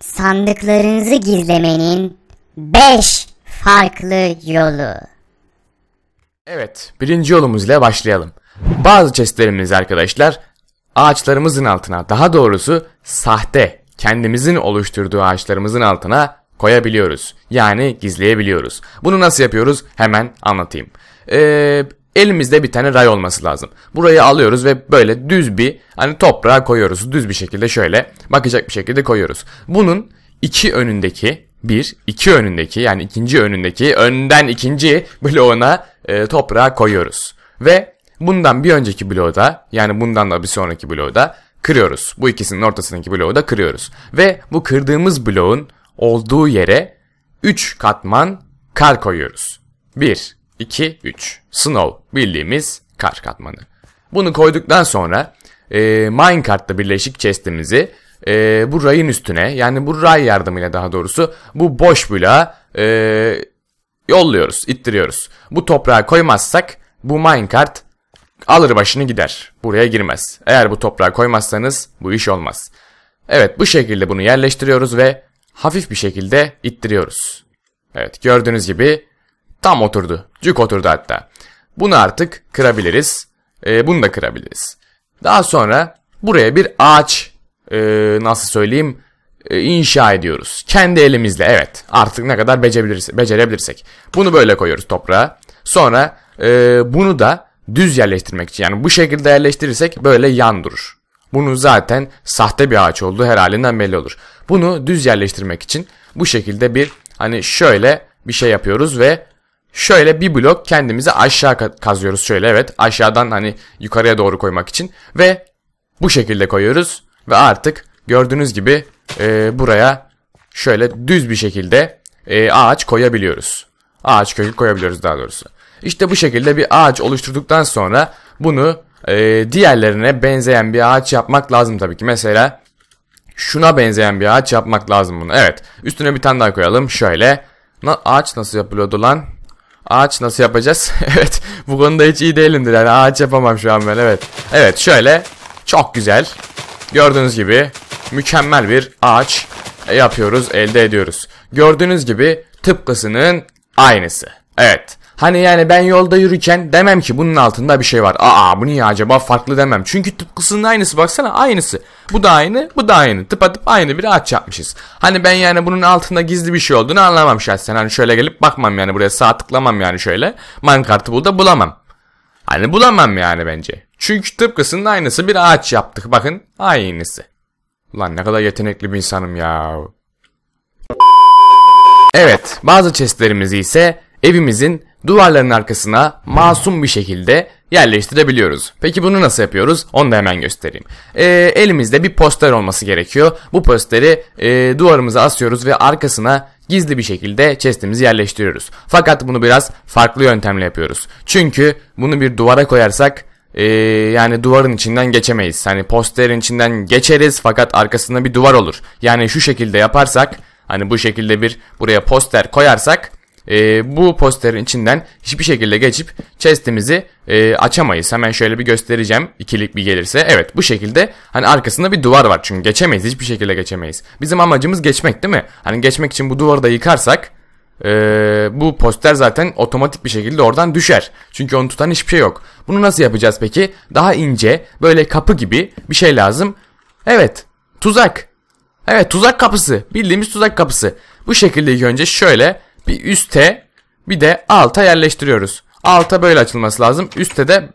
Sandıklarınızı gizlemenin 5 farklı yolu. Evet, birinci yolumuzla başlayalım. Bazı chestlerimiz arkadaşlar ağaçlarımızın altına, daha doğrusu sahte, kendimizin oluşturduğu ağaçlarımızın altına koyabiliyoruz. Yani gizleyebiliyoruz. Bunu nasıl yapıyoruz? Hemen anlatayım. Ee, Elimizde bir tane ray olması lazım. Burayı alıyoruz ve böyle düz bir hani toprağa koyuyoruz. Düz bir şekilde şöyle bakacak bir şekilde koyuyoruz. Bunun iki önündeki bir, iki önündeki yani ikinci önündeki önden ikinci bloğuna e, toprağa koyuyoruz. Ve bundan bir önceki bloğu da yani bundan da bir sonraki bloğu da kırıyoruz. Bu ikisinin ortasındaki bloğu da kırıyoruz. Ve bu kırdığımız bloğun olduğu yere 3 katman kar koyuyoruz. 1, 2, 3. Snow bildiğimiz kar katmanı. Bunu koyduktan sonra e, minecart'la birleşik chest'imizi e, bu rayın üstüne yani bu ray yardımıyla daha doğrusu bu boş bloğa e, yolluyoruz, ittiriyoruz. Bu toprağa koymazsak bu minecart alır başını gider. Buraya girmez. Eğer bu toprağa koymazsanız bu iş olmaz. Evet bu şekilde bunu yerleştiriyoruz ve hafif bir şekilde ittiriyoruz. Evet gördüğünüz gibi Tam oturdu. Cuk oturdu hatta. Bunu artık kırabiliriz. E, bunu da kırabiliriz. Daha sonra buraya bir ağaç e, nasıl söyleyeyim e, inşa ediyoruz. Kendi elimizle evet artık ne kadar becerebilirsek. becerebilirsek. Bunu böyle koyuyoruz toprağa. Sonra e, bunu da düz yerleştirmek için yani bu şekilde yerleştirirsek böyle yan durur. Bunun zaten sahte bir ağaç olduğu her halinden belli olur. Bunu düz yerleştirmek için bu şekilde bir hani şöyle bir şey yapıyoruz ve Şöyle bir blok kendimizi aşağı kazıyoruz şöyle evet aşağıdan hani yukarıya doğru koymak için ve bu şekilde koyuyoruz ve artık gördüğünüz gibi e, buraya şöyle düz bir şekilde e, ağaç koyabiliyoruz. Ağaç kökü koyabiliyoruz daha doğrusu. İşte bu şekilde bir ağaç oluşturduktan sonra bunu e, diğerlerine benzeyen bir ağaç yapmak lazım tabii ki. Mesela şuna benzeyen bir ağaç yapmak lazım bunu. Evet üstüne bir tane daha koyalım şöyle. Na, ağaç nasıl yapılıyordu lan? Ağaç nasıl yapacağız? evet bu konuda hiç iyi değilimdir yani ağaç yapamam şu an ben evet. Evet şöyle çok güzel. Gördüğünüz gibi mükemmel bir ağaç yapıyoruz elde ediyoruz. Gördüğünüz gibi tıpkısının aynısı. Evet. Hani yani ben yolda yürürken demem ki bunun altında bir şey var. Aa bu niye acaba farklı demem. Çünkü tıpkısının aynısı baksana aynısı. Bu da aynı bu da aynı. Tıpa tıp aynı bir aç yapmışız. Hani ben yani bunun altında gizli bir şey olduğunu anlamam şahsen. Hani şöyle gelip bakmam yani buraya sağ tıklamam yani şöyle. Mankartı burada bulamam. Hani bulamam yani bence. Çünkü tıpkısının aynısı bir ağaç yaptık. Bakın aynısı. Ulan ne kadar yetenekli bir insanım ya. Evet bazı chestlerimizi ise evimizin duvarlarının arkasına masum bir şekilde yerleştirebiliyoruz. Peki bunu nasıl yapıyoruz? Onu da hemen göstereyim. E, elimizde bir poster olması gerekiyor. Bu posteri e, duvarımıza asıyoruz ve arkasına gizli bir şekilde chest'imizi yerleştiriyoruz. Fakat bunu biraz farklı yöntemle yapıyoruz. Çünkü bunu bir duvara koyarsak e, yani duvarın içinden geçemeyiz. Hani posterin içinden geçeriz fakat arkasında bir duvar olur. Yani şu şekilde yaparsak hani bu şekilde bir buraya poster koyarsak e, bu posterin içinden hiçbir şekilde geçip chest'imizi e, açamayız. Hemen şöyle bir göstereceğim ikilik bir gelirse. Evet bu şekilde hani arkasında bir duvar var çünkü geçemeyiz hiçbir şekilde geçemeyiz. Bizim amacımız geçmek değil mi? Hani geçmek için bu duvarı da yıkarsak e, bu poster zaten otomatik bir şekilde oradan düşer. Çünkü onu tutan hiçbir şey yok. Bunu nasıl yapacağız peki? Daha ince böyle kapı gibi bir şey lazım. Evet tuzak. Evet tuzak kapısı. Bildiğimiz tuzak kapısı. Bu şekilde ilk önce şöyle bir üste bir de alta yerleştiriyoruz. Alta böyle açılması lazım. Üste de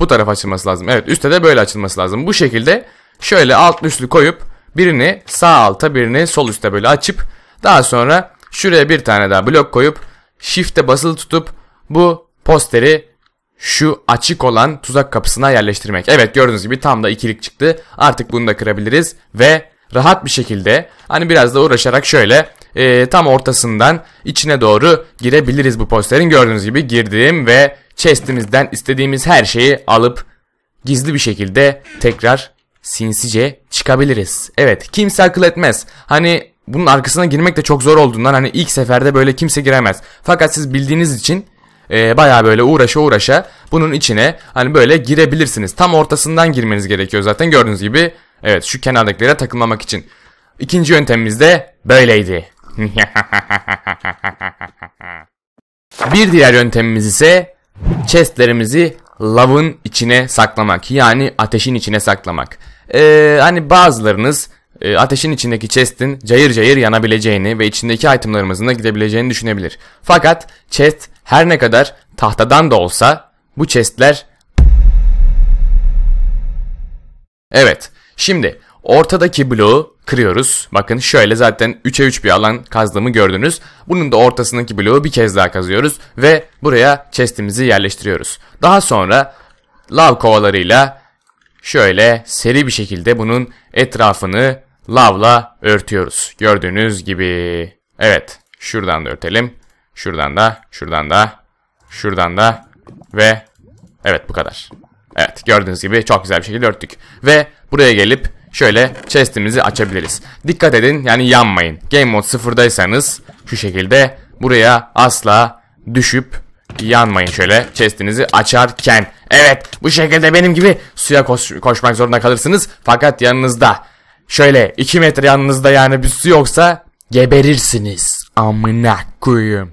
bu taraf açılması lazım. Evet üstte de böyle açılması lazım. Bu şekilde şöyle alt üstlü koyup birini sağ alta birini sol üste böyle açıp daha sonra şuraya bir tane daha blok koyup shift'e basılı tutup bu posteri şu açık olan tuzak kapısına yerleştirmek. Evet gördüğünüz gibi tam da ikilik çıktı. Artık bunu da kırabiliriz ve rahat bir şekilde hani biraz da uğraşarak şöyle e, tam ortasından içine doğru girebiliriz bu posterin. Gördüğünüz gibi girdim ve chestimizden istediğimiz her şeyi alıp gizli bir şekilde tekrar sinsice çıkabiliriz. Evet kimse akıl etmez. Hani bunun arkasına girmek de çok zor olduğundan hani ilk seferde böyle kimse giremez. Fakat siz bildiğiniz için e, baya böyle uğraşa uğraşa bunun içine hani böyle girebilirsiniz. Tam ortasından girmeniz gerekiyor zaten gördüğünüz gibi. Evet şu kenardakilere takılmamak için. İkinci yöntemimiz de böyleydi. Bir diğer yöntemimiz ise chestlerimizi lavın içine saklamak. Yani ateşin içine saklamak. Ee, hani bazılarınız e, ateşin içindeki chest'in cayır cayır yanabileceğini ve içindeki itemlarımızın da gidebileceğini düşünebilir. Fakat chest her ne kadar tahtadan da olsa bu chest'ler Evet. Şimdi ortadaki bloğu kırıyoruz. Bakın şöyle zaten 3'e 3 bir alan kazdığımı gördünüz. Bunun da ortasındaki bloğu bir kez daha kazıyoruz ve buraya chest'imizi yerleştiriyoruz. Daha sonra lav kovalarıyla şöyle seri bir şekilde bunun etrafını lavla örtüyoruz. Gördüğünüz gibi. Evet şuradan da örtelim. Şuradan da, şuradan da, şuradan da ve evet bu kadar. Evet gördüğünüz gibi çok güzel bir şekilde örttük. Ve buraya gelip şöyle chestimizi açabiliriz. Dikkat edin yani yanmayın. Game mode sıfırdaysanız şu şekilde buraya asla düşüp yanmayın şöyle chestinizi açarken. Evet bu şekilde benim gibi suya koş koşmak zorunda kalırsınız. Fakat yanınızda şöyle 2 metre yanınızda yani bir su yoksa geberirsiniz. Amına koyayım.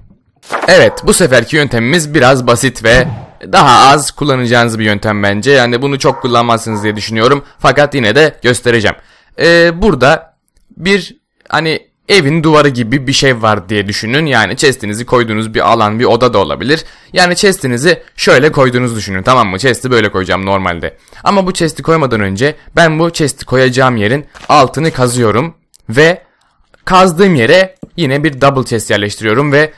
Evet bu seferki yöntemimiz biraz basit ve daha az kullanacağınız bir yöntem bence. Yani bunu çok kullanmazsınız diye düşünüyorum. Fakat yine de göstereceğim. Ee, burada bir hani evin duvarı gibi bir şey var diye düşünün. Yani chest'inizi koyduğunuz bir alan bir oda da olabilir. Yani chest'inizi şöyle koyduğunuzu düşünün tamam mı? Chest'i böyle koyacağım normalde. Ama bu chest'i koymadan önce ben bu chest'i koyacağım yerin altını kazıyorum. Ve kazdığım yere yine bir double chest yerleştiriyorum ve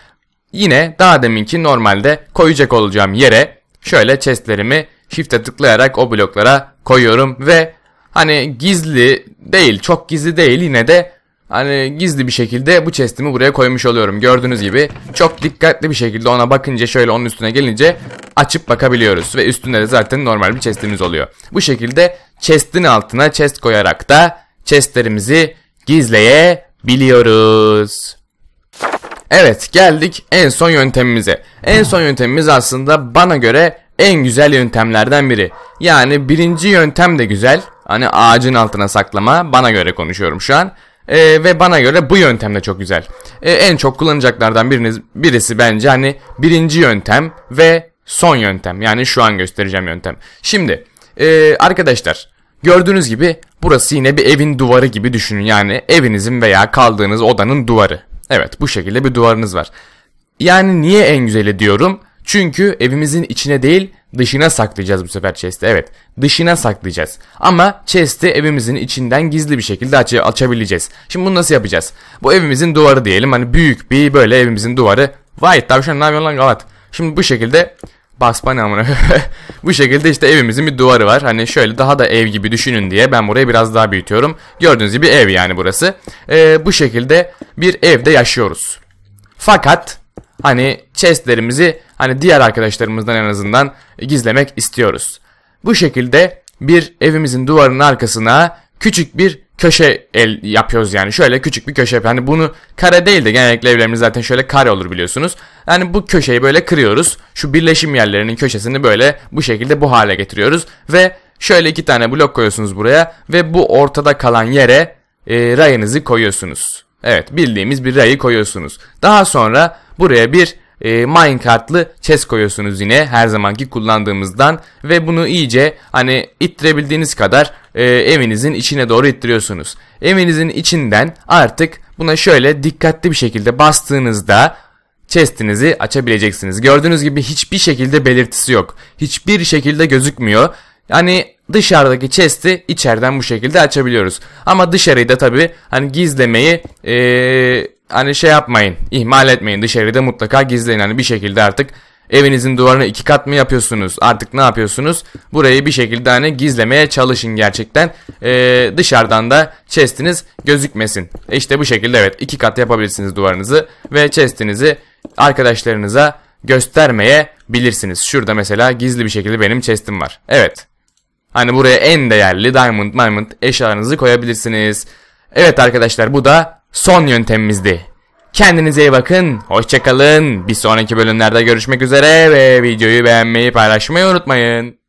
Yine daha deminki normalde koyacak olacağım yere şöyle chestlerimi shift'e tıklayarak o bloklara koyuyorum ve hani gizli değil çok gizli değil yine de hani gizli bir şekilde bu chest'imi buraya koymuş oluyorum. Gördüğünüz gibi çok dikkatli bir şekilde ona bakınca şöyle onun üstüne gelince açıp bakabiliyoruz ve üstünde de zaten normal bir chest'imiz oluyor. Bu şekilde chest'in altına chest koyarak da chest'lerimizi gizleyebiliyoruz. Evet geldik en son yöntemimize. En son yöntemimiz aslında bana göre en güzel yöntemlerden biri. Yani birinci yöntem de güzel. Hani ağacın altına saklama bana göre konuşuyorum şu an. Ee, ve bana göre bu yöntem de çok güzel. Ee, en çok kullanacaklardan biriniz, birisi bence hani birinci yöntem ve son yöntem. Yani şu an göstereceğim yöntem. Şimdi e, arkadaşlar gördüğünüz gibi burası yine bir evin duvarı gibi düşünün. Yani evinizin veya kaldığınız odanın duvarı. Evet bu şekilde bir duvarınız var. Yani niye en güzeli diyorum? Çünkü evimizin içine değil dışına saklayacağız bu sefer chest'i. Evet dışına saklayacağız. Ama chest'i evimizin içinden gizli bir şekilde aç açabileceğiz. Şimdi bunu nasıl yapacağız? Bu evimizin duvarı diyelim. Hani büyük bir böyle evimizin duvarı. Vay tavşan ne yapıyorsun lan galat. Şimdi bu şekilde Bugs mı? Bu şekilde işte evimizin bir duvarı var. Hani şöyle daha da ev gibi düşünün diye ben burayı biraz daha büyütüyorum. Gördüğünüz gibi ev yani burası. Ee, bu şekilde bir evde yaşıyoruz. Fakat hani chestlerimizi hani diğer arkadaşlarımızdan en azından gizlemek istiyoruz. Bu şekilde bir evimizin duvarının arkasına küçük bir köşe el yapıyoruz yani. Şöyle küçük bir köşe yani bunu kare değil de genellikle evlerimiz zaten şöyle kare olur biliyorsunuz. Yani bu köşeyi böyle kırıyoruz. Şu birleşim yerlerinin köşesini böyle bu şekilde bu hale getiriyoruz. Ve şöyle iki tane blok koyuyorsunuz buraya. Ve bu ortada kalan yere e, rayınızı koyuyorsunuz. Evet bildiğimiz bir rayı koyuyorsunuz. Daha sonra buraya bir e, minecartlı chest koyuyorsunuz yine her zamanki kullandığımızdan ve bunu iyice hani ittirebildiğiniz kadar e, evinizin içine doğru ittiriyorsunuz. Evinizin içinden artık buna şöyle dikkatli bir şekilde bastığınızda chest'inizi açabileceksiniz. Gördüğünüz gibi hiçbir şekilde belirtisi yok. Hiçbir şekilde gözükmüyor. Yani dışarıdaki chest'i içeriden bu şekilde açabiliyoruz. Ama dışarıyı da tabi hani gizlemeyi ee, hani şey yapmayın ihmal etmeyin dışarıda mutlaka gizleyin hani bir şekilde artık Evinizin duvarını iki kat mı yapıyorsunuz? Artık ne yapıyorsunuz? Burayı bir şekilde hani gizlemeye çalışın gerçekten. Ee, dışarıdan da chestiniz gözükmesin. İşte bu şekilde evet iki kat yapabilirsiniz duvarınızı. Ve chestinizi arkadaşlarınıza göstermeye bilirsiniz. Şurada mesela gizli bir şekilde benim chestim var. Evet. Hani buraya en değerli diamond diamond eşyalarınızı koyabilirsiniz. Evet arkadaşlar bu da son yöntemimizdi. Kendinize iyi bakın. Hoşçakalın. Bir sonraki bölümlerde görüşmek üzere ve videoyu beğenmeyi paylaşmayı unutmayın.